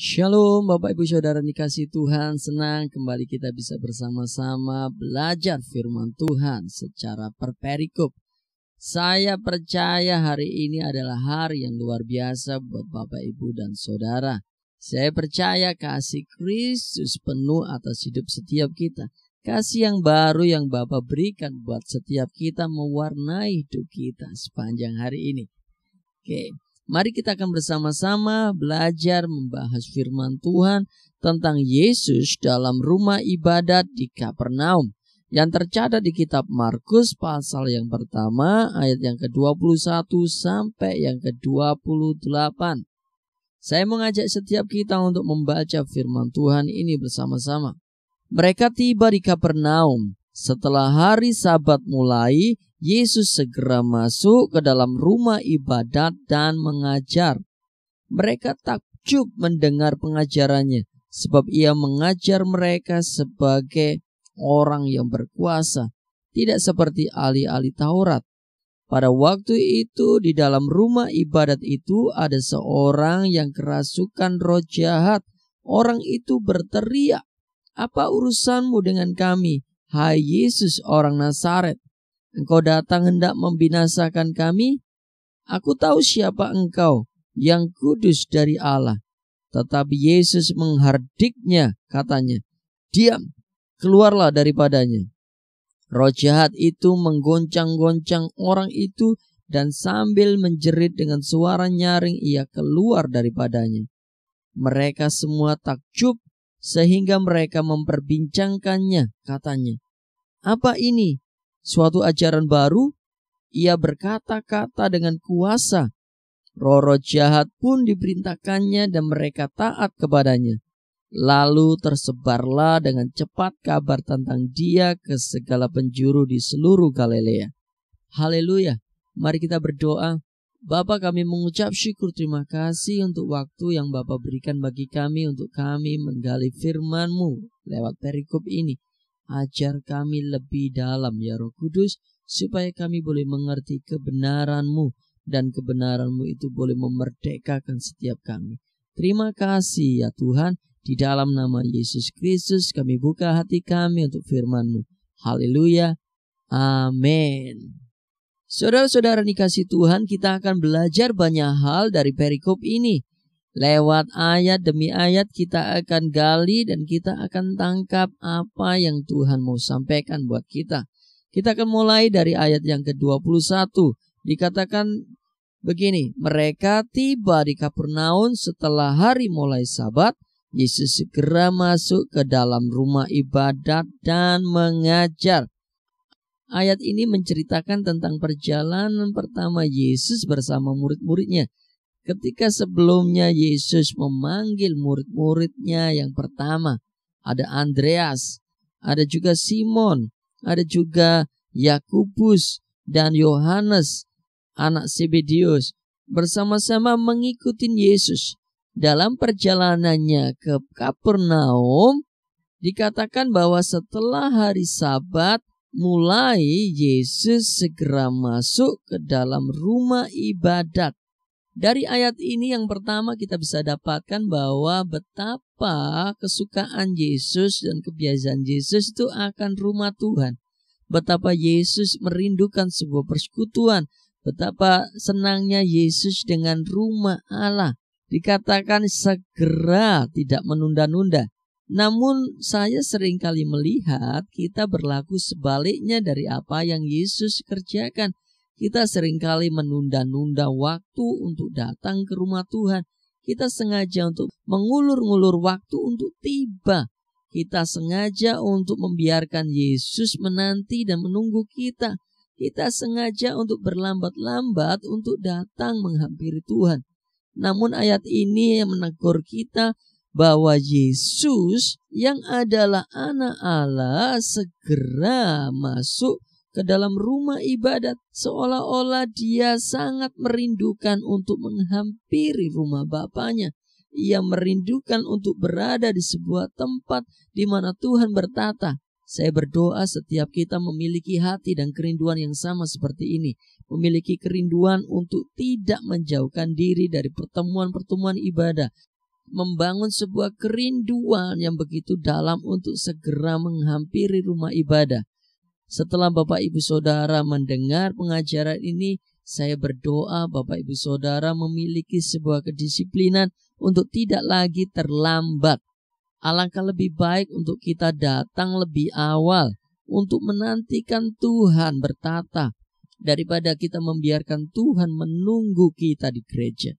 Shalom Bapak Ibu Saudara dikasih Tuhan Senang kembali kita bisa bersama-sama belajar firman Tuhan secara perperikop Saya percaya hari ini adalah hari yang luar biasa buat Bapak Ibu dan Saudara Saya percaya kasih Kristus penuh atas hidup setiap kita Kasih yang baru yang Bapak berikan buat setiap kita mewarnai hidup kita sepanjang hari ini Oke, okay. Mari kita akan bersama-sama belajar membahas firman Tuhan tentang Yesus dalam rumah ibadat di Kapernaum yang tercatat di kitab Markus pasal yang pertama ayat yang ke-21 sampai yang ke-28. Saya mengajak setiap kita untuk membaca firman Tuhan ini bersama-sama. Mereka tiba di Kapernaum. Setelah hari Sabat mulai, Yesus segera masuk ke dalam rumah ibadat dan mengajar. Mereka takjub mendengar pengajarannya, sebab ia mengajar mereka sebagai orang yang berkuasa, tidak seperti ahli-ahli Taurat. Pada waktu itu, di dalam rumah ibadat itu ada seorang yang kerasukan roh jahat. Orang itu berteriak, "Apa urusanmu dengan kami, hai Yesus, orang Nazaret? Engkau datang hendak membinasakan kami? Aku tahu siapa engkau yang kudus dari Allah. Tetapi Yesus menghardiknya, katanya, Diam, keluarlah daripadanya. Roh jahat itu menggoncang-goncang orang itu dan sambil menjerit dengan suara nyaring ia keluar daripadanya. Mereka semua takjub sehingga mereka memperbincangkannya, katanya. Apa ini? suatu ajaran baru, ia berkata-kata dengan kuasa. Roro jahat pun diperintahkannya dan mereka taat kepadanya. Lalu tersebarlah dengan cepat kabar tentang dia ke segala penjuru di seluruh Galilea. Haleluya. Mari kita berdoa. Bapa kami mengucap syukur terima kasih untuk waktu yang Bapa berikan bagi kami untuk kami menggali firman-Mu lewat perikop ini. Ajar kami lebih dalam ya Roh Kudus supaya kami boleh mengerti kebenaran-Mu dan kebenaran-Mu itu boleh memerdekakan setiap kami. Terima kasih ya Tuhan, di dalam nama Yesus Kristus kami buka hati kami untuk firman-Mu. Haleluya. Amin. Saudara-saudara dikasih Tuhan, kita akan belajar banyak hal dari perikop ini. Lewat ayat demi ayat kita akan gali dan kita akan tangkap apa yang Tuhan mau sampaikan buat kita. Kita akan mulai dari ayat yang ke-21. Dikatakan begini, mereka tiba di Kapernaun setelah hari mulai sabat. Yesus segera masuk ke dalam rumah ibadat dan mengajar. Ayat ini menceritakan tentang perjalanan pertama Yesus bersama murid-muridnya Ketika sebelumnya Yesus memanggil murid-muridnya yang pertama, ada Andreas, ada juga Simon, ada juga Yakubus dan Yohanes, anak Sebedius, bersama-sama mengikuti Yesus. Dalam perjalanannya ke Kapernaum, dikatakan bahwa setelah hari Sabat, mulai Yesus segera masuk ke dalam rumah ibadat dari ayat ini yang pertama kita bisa dapatkan bahwa betapa kesukaan Yesus dan kebiasaan Yesus itu akan rumah Tuhan. Betapa Yesus merindukan sebuah persekutuan. Betapa senangnya Yesus dengan rumah Allah. Dikatakan segera tidak menunda-nunda. Namun saya seringkali melihat kita berlaku sebaliknya dari apa yang Yesus kerjakan. Kita seringkali menunda-nunda waktu untuk datang ke rumah Tuhan. Kita sengaja untuk mengulur-ngulur waktu untuk tiba. Kita sengaja untuk membiarkan Yesus menanti dan menunggu kita. Kita sengaja untuk berlambat-lambat untuk datang menghampiri Tuhan. Namun ayat ini yang menegur kita bahwa Yesus yang adalah anak Allah segera masuk ke dalam rumah ibadat seolah-olah dia sangat merindukan untuk menghampiri rumah bapaknya. Ia merindukan untuk berada di sebuah tempat di mana Tuhan bertata. Saya berdoa setiap kita memiliki hati dan kerinduan yang sama seperti ini. Memiliki kerinduan untuk tidak menjauhkan diri dari pertemuan-pertemuan ibadah. Membangun sebuah kerinduan yang begitu dalam untuk segera menghampiri rumah ibadah setelah Bapak Ibu Saudara mendengar pengajaran ini, saya berdoa Bapak Ibu Saudara memiliki sebuah kedisiplinan untuk tidak lagi terlambat. Alangkah lebih baik untuk kita datang lebih awal untuk menantikan Tuhan bertata daripada kita membiarkan Tuhan menunggu kita di gereja.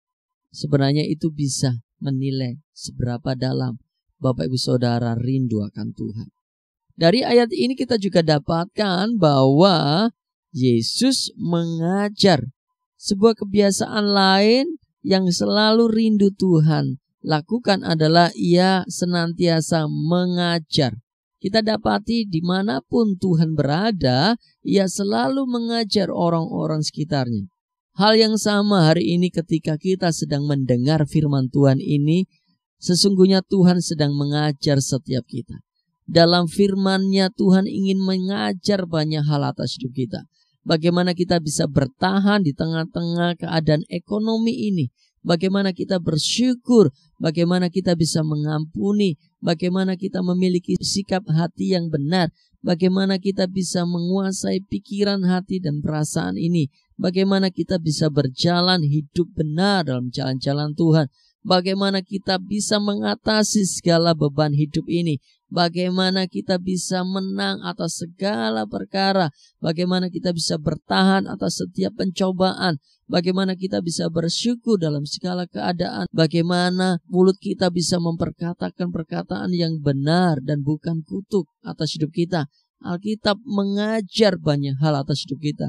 Sebenarnya itu bisa menilai seberapa dalam Bapak Ibu Saudara rindu akan Tuhan. Dari ayat ini kita juga dapatkan bahwa Yesus mengajar sebuah kebiasaan lain yang selalu rindu Tuhan lakukan adalah ia senantiasa mengajar. Kita dapati dimanapun Tuhan berada, ia selalu mengajar orang-orang sekitarnya. Hal yang sama hari ini ketika kita sedang mendengar firman Tuhan ini, sesungguhnya Tuhan sedang mengajar setiap kita. Dalam firman-Nya Tuhan ingin mengajar banyak hal atas hidup kita. Bagaimana kita bisa bertahan di tengah-tengah keadaan ekonomi ini? Bagaimana kita bersyukur? Bagaimana kita bisa mengampuni? Bagaimana kita memiliki sikap hati yang benar? Bagaimana kita bisa menguasai pikiran hati dan perasaan ini? Bagaimana kita bisa berjalan hidup benar dalam jalan-jalan Tuhan? Bagaimana kita bisa mengatasi segala beban hidup ini? bagaimana kita bisa menang atas segala perkara, bagaimana kita bisa bertahan atas setiap pencobaan, bagaimana kita bisa bersyukur dalam segala keadaan, bagaimana mulut kita bisa memperkatakan perkataan yang benar dan bukan kutuk atas hidup kita. Alkitab mengajar banyak hal atas hidup kita.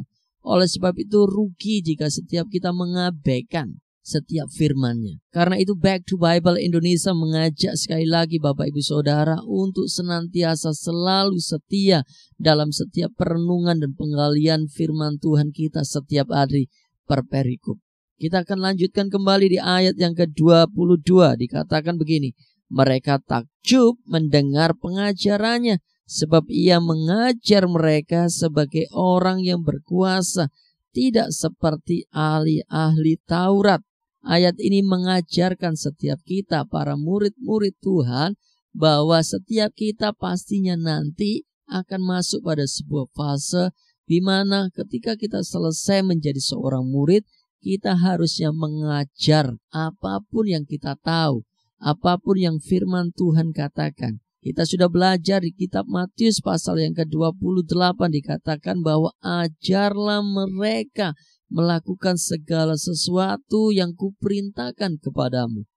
Oleh sebab itu rugi jika setiap kita mengabaikan setiap firmannya. Karena itu Back to Bible Indonesia mengajak sekali lagi Bapak Ibu Saudara untuk senantiasa selalu setia dalam setiap perenungan dan penggalian firman Tuhan kita setiap hari per perikop. Kita akan lanjutkan kembali di ayat yang ke-22 dikatakan begini. Mereka takjub mendengar pengajarannya sebab ia mengajar mereka sebagai orang yang berkuasa tidak seperti ahli-ahli Taurat Ayat ini mengajarkan setiap kita para murid-murid Tuhan bahwa setiap kita pastinya nanti akan masuk pada sebuah fase di mana ketika kita selesai menjadi seorang murid, kita harusnya mengajar apapun yang kita tahu, apapun yang firman Tuhan katakan. Kita sudah belajar di kitab Matius pasal yang ke-28 dikatakan bahwa ajarlah mereka melakukan segala sesuatu yang kuperintahkan kepadamu.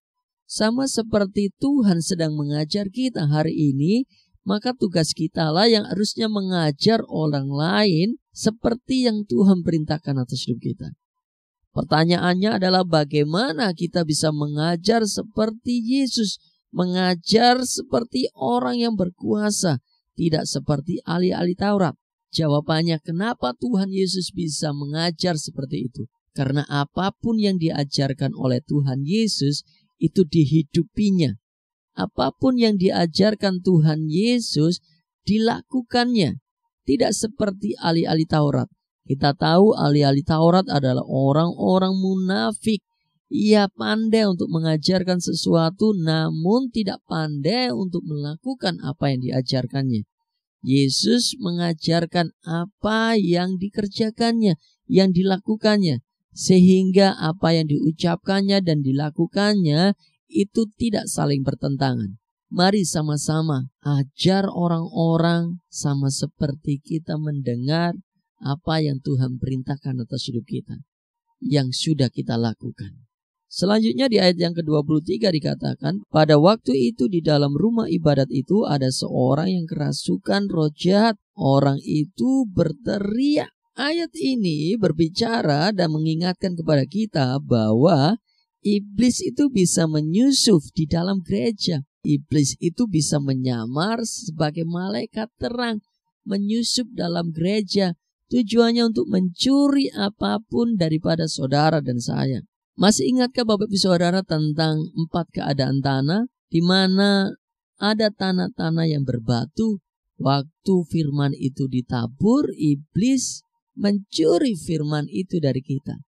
Sama seperti Tuhan sedang mengajar kita hari ini, maka tugas kitalah yang harusnya mengajar orang lain seperti yang Tuhan perintahkan atas hidup kita. Pertanyaannya adalah bagaimana kita bisa mengajar seperti Yesus, mengajar seperti orang yang berkuasa, tidak seperti ahli-ahli Taurat. Jawabannya, kenapa Tuhan Yesus bisa mengajar seperti itu? Karena apapun yang diajarkan oleh Tuhan Yesus itu dihidupinya. Apapun yang diajarkan Tuhan Yesus dilakukannya. Tidak seperti ahli-ahli Taurat. Kita tahu ahli-ahli Taurat adalah orang-orang munafik. Ia pandai untuk mengajarkan sesuatu namun tidak pandai untuk melakukan apa yang diajarkannya. Yesus mengajarkan apa yang dikerjakannya, yang dilakukannya, sehingga apa yang diucapkannya dan dilakukannya itu tidak saling bertentangan. Mari sama-sama ajar orang-orang sama seperti kita mendengar apa yang Tuhan perintahkan atas hidup kita yang sudah kita lakukan. Selanjutnya di ayat yang ke-23 dikatakan, pada waktu itu di dalam rumah ibadat itu ada seorang yang kerasukan roh jahat. Orang itu berteriak. Ayat ini berbicara dan mengingatkan kepada kita bahwa iblis itu bisa menyusuf di dalam gereja. Iblis itu bisa menyamar sebagai malaikat terang, menyusup dalam gereja. Tujuannya untuk mencuri apapun daripada saudara dan saya. Masih ingatkah Bapak Ibu Saudara tentang empat keadaan tanah di mana ada tanah-tanah yang berbatu waktu firman itu ditabur iblis mencuri firman itu dari kita.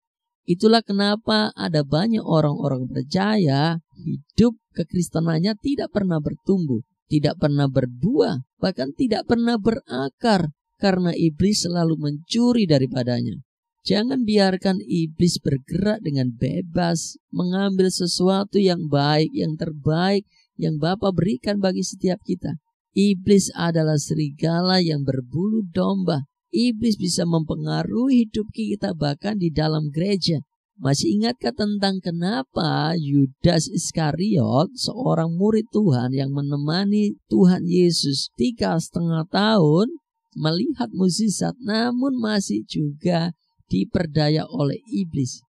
Itulah kenapa ada banyak orang-orang percaya hidup kekristenannya tidak pernah bertumbuh, tidak pernah berbuah, bahkan tidak pernah berakar karena iblis selalu mencuri daripadanya. Jangan biarkan iblis bergerak dengan bebas, mengambil sesuatu yang baik, yang terbaik, yang Bapa berikan bagi setiap kita. Iblis adalah serigala yang berbulu domba. Iblis bisa mempengaruhi hidup kita bahkan di dalam gereja. Masih ingatkah tentang kenapa Yudas Iskariot, seorang murid Tuhan yang menemani Tuhan Yesus tiga setengah tahun, melihat mukjizat namun masih juga diperdaya oleh iblis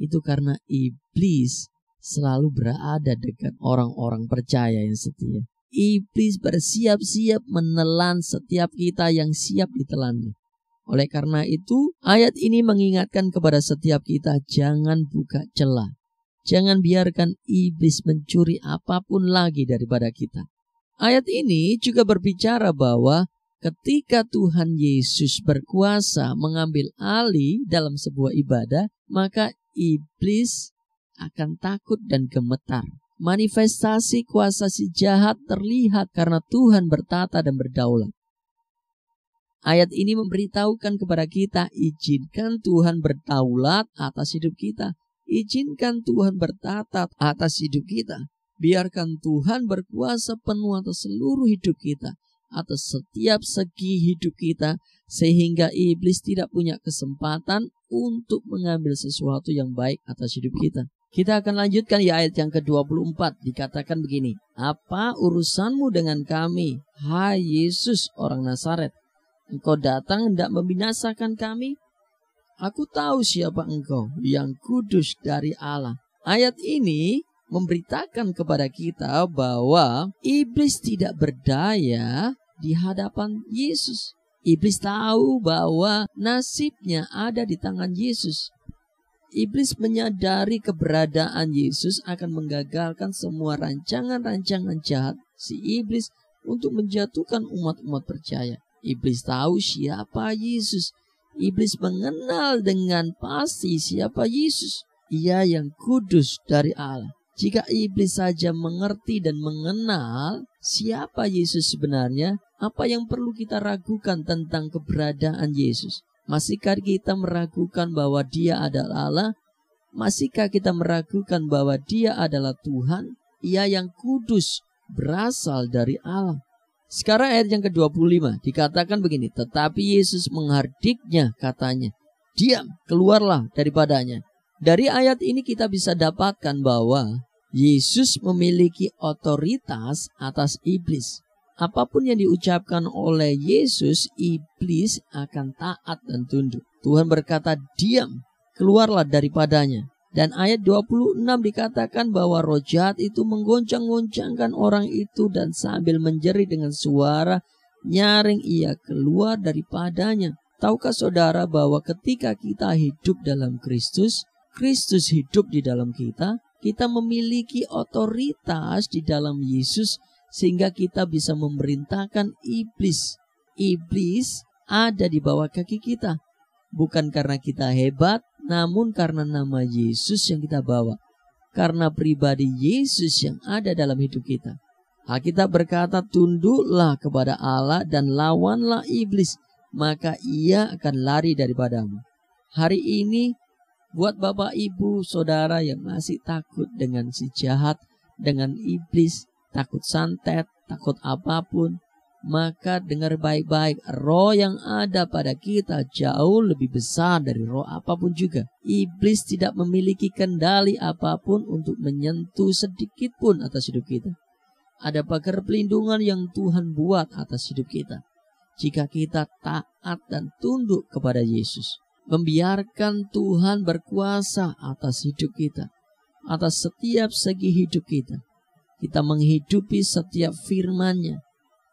itu karena iblis selalu berada dekat orang-orang percaya yang setia. Iblis bersiap-siap menelan setiap kita yang siap ditelannya. Oleh karena itu, ayat ini mengingatkan kepada setiap kita jangan buka celah. Jangan biarkan iblis mencuri apapun lagi daripada kita. Ayat ini juga berbicara bahwa Ketika Tuhan Yesus berkuasa mengambil alih dalam sebuah ibadah, maka iblis akan takut dan gemetar. Manifestasi kuasa si jahat terlihat karena Tuhan bertata dan berdaulat. Ayat ini memberitahukan kepada kita, izinkan Tuhan bertaulat atas hidup kita. Izinkan Tuhan bertata atas hidup kita. Biarkan Tuhan berkuasa penuh atas seluruh hidup kita atas setiap segi hidup kita sehingga iblis tidak punya kesempatan untuk mengambil sesuatu yang baik atas hidup kita. Kita akan lanjutkan ya ayat yang ke-24 dikatakan begini. Apa urusanmu dengan kami, hai Yesus orang Nazaret? Engkau datang hendak membinasakan kami? Aku tahu siapa engkau yang kudus dari Allah. Ayat ini memberitakan kepada kita bahwa iblis tidak berdaya di hadapan Yesus. Iblis tahu bahwa nasibnya ada di tangan Yesus. Iblis menyadari keberadaan Yesus akan menggagalkan semua rancangan-rancangan jahat si iblis untuk menjatuhkan umat-umat percaya. Iblis tahu siapa Yesus. Iblis mengenal dengan pasti siapa Yesus. Ia yang kudus dari Allah. Jika iblis saja mengerti dan mengenal siapa Yesus sebenarnya, apa yang perlu kita ragukan tentang keberadaan Yesus? Masihkah kita meragukan bahwa Dia adalah Allah? Masihkah kita meragukan bahwa Dia adalah Tuhan? Ia yang kudus berasal dari Allah. Sekarang ayat yang ke-25 dikatakan begini, tetapi Yesus menghardiknya katanya, "Diam, keluarlah daripadanya." Dari ayat ini kita bisa dapatkan bahwa Yesus memiliki otoritas atas iblis. Apapun yang diucapkan oleh Yesus, iblis akan taat dan tunduk. Tuhan berkata, "Diam, keluarlah daripadanya." Dan ayat 26 dikatakan bahwa roh jahat itu menggoncang-goncangkan orang itu dan sambil menjerit dengan suara nyaring ia keluar daripadanya. Tahukah saudara bahwa ketika kita hidup dalam Kristus, Kristus hidup di dalam kita, kita memiliki otoritas di dalam Yesus sehingga kita bisa memerintahkan iblis. Iblis ada di bawah kaki kita, bukan karena kita hebat, namun karena nama Yesus yang kita bawa, karena pribadi Yesus yang ada dalam hidup kita. Kita berkata, "Tunduklah kepada Allah dan lawanlah iblis, maka ia akan lari daripadamu." Hari ini, buat bapak, ibu, saudara yang masih takut dengan si jahat, dengan iblis, takut santet, takut apapun, maka dengar baik-baik roh yang ada pada kita jauh lebih besar dari roh apapun juga. Iblis tidak memiliki kendali apapun untuk menyentuh sedikit pun atas hidup kita. Ada pagar pelindungan yang Tuhan buat atas hidup kita. Jika kita taat dan tunduk kepada Yesus, membiarkan Tuhan berkuasa atas hidup kita, atas setiap segi hidup kita kita menghidupi setiap firman-Nya,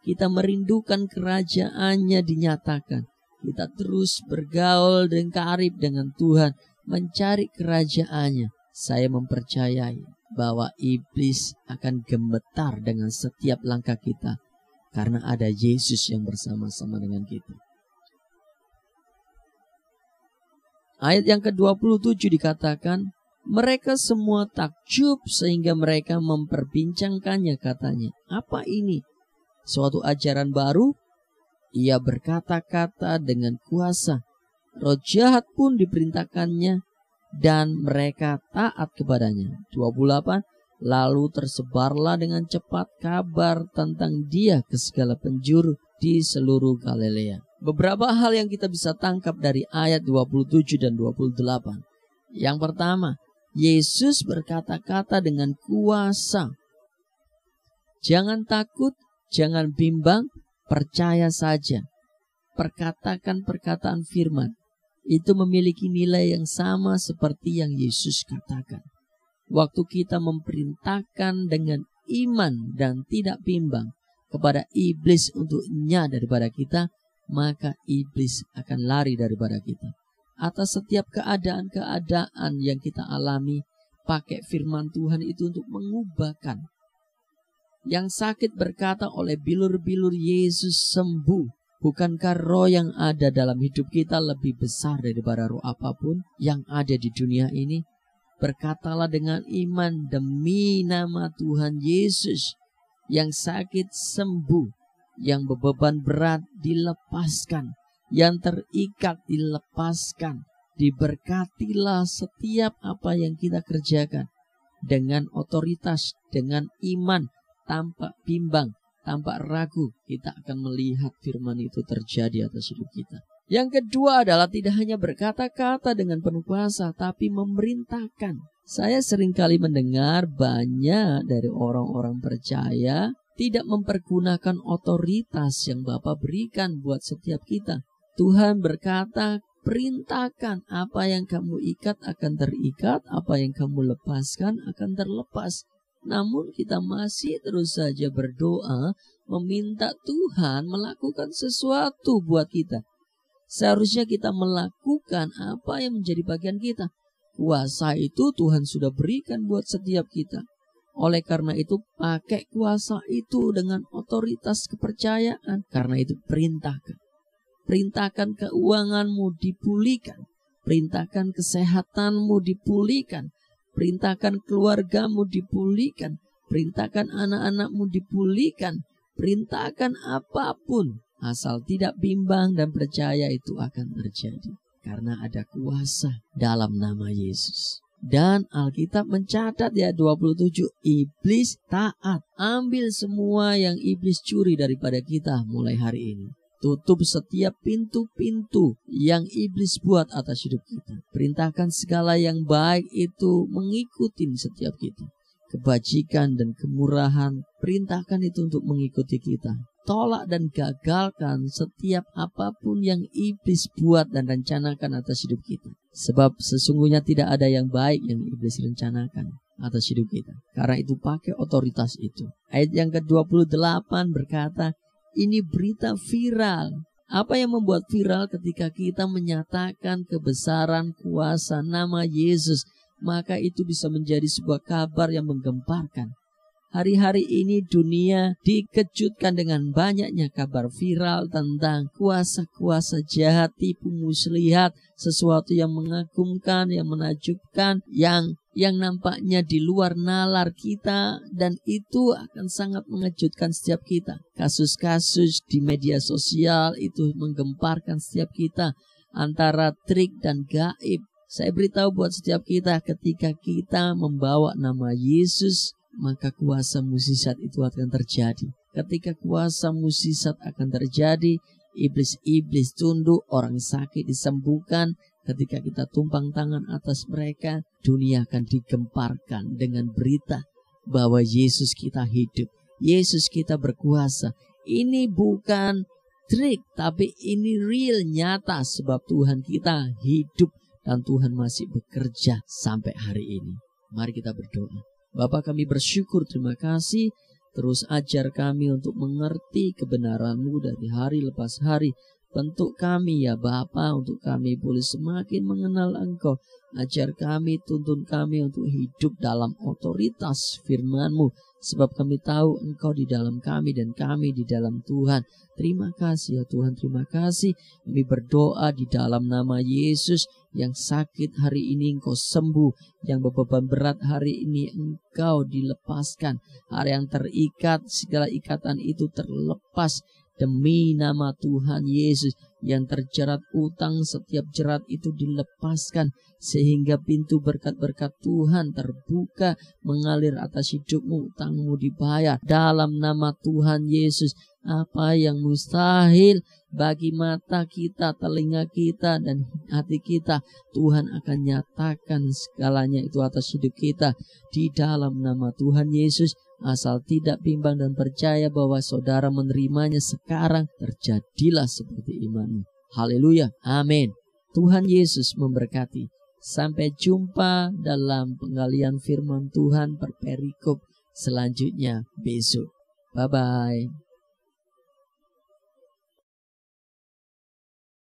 Kita merindukan kerajaannya dinyatakan. Kita terus bergaul dan karib dengan Tuhan. Mencari kerajaannya. Saya mempercayai bahwa iblis akan gemetar dengan setiap langkah kita. Karena ada Yesus yang bersama-sama dengan kita. Ayat yang ke-27 dikatakan, mereka semua takjub sehingga mereka memperbincangkannya katanya. Apa ini? Suatu ajaran baru? Ia berkata-kata dengan kuasa. Roh jahat pun diperintahkannya dan mereka taat kepadanya. 28. Lalu tersebarlah dengan cepat kabar tentang dia ke segala penjuru di seluruh Galilea. Beberapa hal yang kita bisa tangkap dari ayat 27 dan 28. Yang pertama, Yesus berkata-kata dengan kuasa. Jangan takut, jangan bimbang, percaya saja. Perkatakan perkataan firman. Itu memiliki nilai yang sama seperti yang Yesus katakan. Waktu kita memerintahkan dengan iman dan tidak bimbang kepada iblis untuk daripada kita, maka iblis akan lari daripada kita atas setiap keadaan-keadaan yang kita alami. Pakai firman Tuhan itu untuk mengubahkan. Yang sakit berkata oleh bilur-bilur Yesus sembuh. Bukankah roh yang ada dalam hidup kita lebih besar daripada roh apapun yang ada di dunia ini? Berkatalah dengan iman demi nama Tuhan Yesus. Yang sakit sembuh, yang beban berat dilepaskan yang terikat dilepaskan. Diberkatilah setiap apa yang kita kerjakan dengan otoritas, dengan iman, tanpa bimbang, tanpa ragu. Kita akan melihat firman itu terjadi atas hidup kita. Yang kedua adalah tidak hanya berkata-kata dengan penuh kuasa, tapi memerintahkan. Saya sering kali mendengar banyak dari orang-orang percaya tidak mempergunakan otoritas yang Bapak berikan buat setiap kita. Tuhan berkata, perintahkan apa yang kamu ikat akan terikat, apa yang kamu lepaskan akan terlepas. Namun kita masih terus saja berdoa meminta Tuhan melakukan sesuatu buat kita. Seharusnya kita melakukan apa yang menjadi bagian kita. Kuasa itu Tuhan sudah berikan buat setiap kita. Oleh karena itu, pakai kuasa itu dengan otoritas kepercayaan. Karena itu, perintahkan. Perintahkan keuanganmu dipulihkan. Perintahkan kesehatanmu dipulihkan. Perintahkan keluargamu dipulihkan. Perintahkan anak-anakmu dipulihkan. Perintahkan apapun. Asal tidak bimbang dan percaya itu akan terjadi. Karena ada kuasa dalam nama Yesus. Dan Alkitab mencatat ya 27 Iblis taat Ambil semua yang iblis curi daripada kita mulai hari ini Tutup setiap pintu-pintu yang iblis buat atas hidup kita. Perintahkan segala yang baik itu mengikuti setiap kita. Kebajikan dan kemurahan, perintahkan itu untuk mengikuti kita. Tolak dan gagalkan setiap apapun yang iblis buat dan rencanakan atas hidup kita. Sebab sesungguhnya tidak ada yang baik yang iblis rencanakan atas hidup kita. Karena itu pakai otoritas itu. Ayat yang ke-28 berkata, ini berita viral. Apa yang membuat viral ketika kita menyatakan kebesaran kuasa nama Yesus, maka itu bisa menjadi sebuah kabar yang menggemparkan. Hari-hari ini dunia dikejutkan dengan banyaknya kabar viral tentang kuasa-kuasa jahat, tipu muslihat, sesuatu yang mengagumkan, yang menajubkan yang yang nampaknya di luar nalar kita dan itu akan sangat mengejutkan setiap kita. Kasus-kasus di media sosial itu menggemparkan setiap kita antara trik dan gaib. Saya beritahu buat setiap kita ketika kita membawa nama Yesus maka kuasa musisat itu akan terjadi. Ketika kuasa musisat akan terjadi, iblis-iblis tunduk, orang sakit disembuhkan, Ketika kita tumpang tangan atas mereka, dunia akan digemparkan dengan berita bahwa Yesus kita hidup. Yesus kita berkuasa. Ini bukan trik, tapi ini real nyata sebab Tuhan kita hidup dan Tuhan masih bekerja sampai hari ini. Mari kita berdoa. Bapak kami bersyukur, terima kasih. Terus ajar kami untuk mengerti kebenaranmu dari hari lepas hari Bentuk kami ya Bapa untuk kami boleh semakin mengenal Engkau. Ajar kami, tuntun kami untuk hidup dalam otoritas firman-Mu. Sebab kami tahu Engkau di dalam kami dan kami di dalam Tuhan. Terima kasih ya Tuhan, terima kasih. Kami berdoa di dalam nama Yesus yang sakit hari ini engkau sembuh, yang beban berat hari ini engkau dilepaskan, hari yang terikat segala ikatan itu terlepas Demi nama Tuhan Yesus yang terjerat utang setiap jerat itu dilepaskan sehingga pintu berkat-berkat Tuhan terbuka mengalir atas hidupmu utangmu dibayar dalam nama Tuhan Yesus apa yang mustahil bagi mata kita, telinga kita, dan hati kita. Tuhan akan nyatakan segalanya itu atas hidup kita. Di dalam nama Tuhan Yesus, asal tidak bimbang dan percaya bahwa saudara menerimanya sekarang, terjadilah seperti imanmu. Haleluya. Amin. Tuhan Yesus memberkati. Sampai jumpa dalam penggalian firman Tuhan per perikop selanjutnya besok. Bye-bye.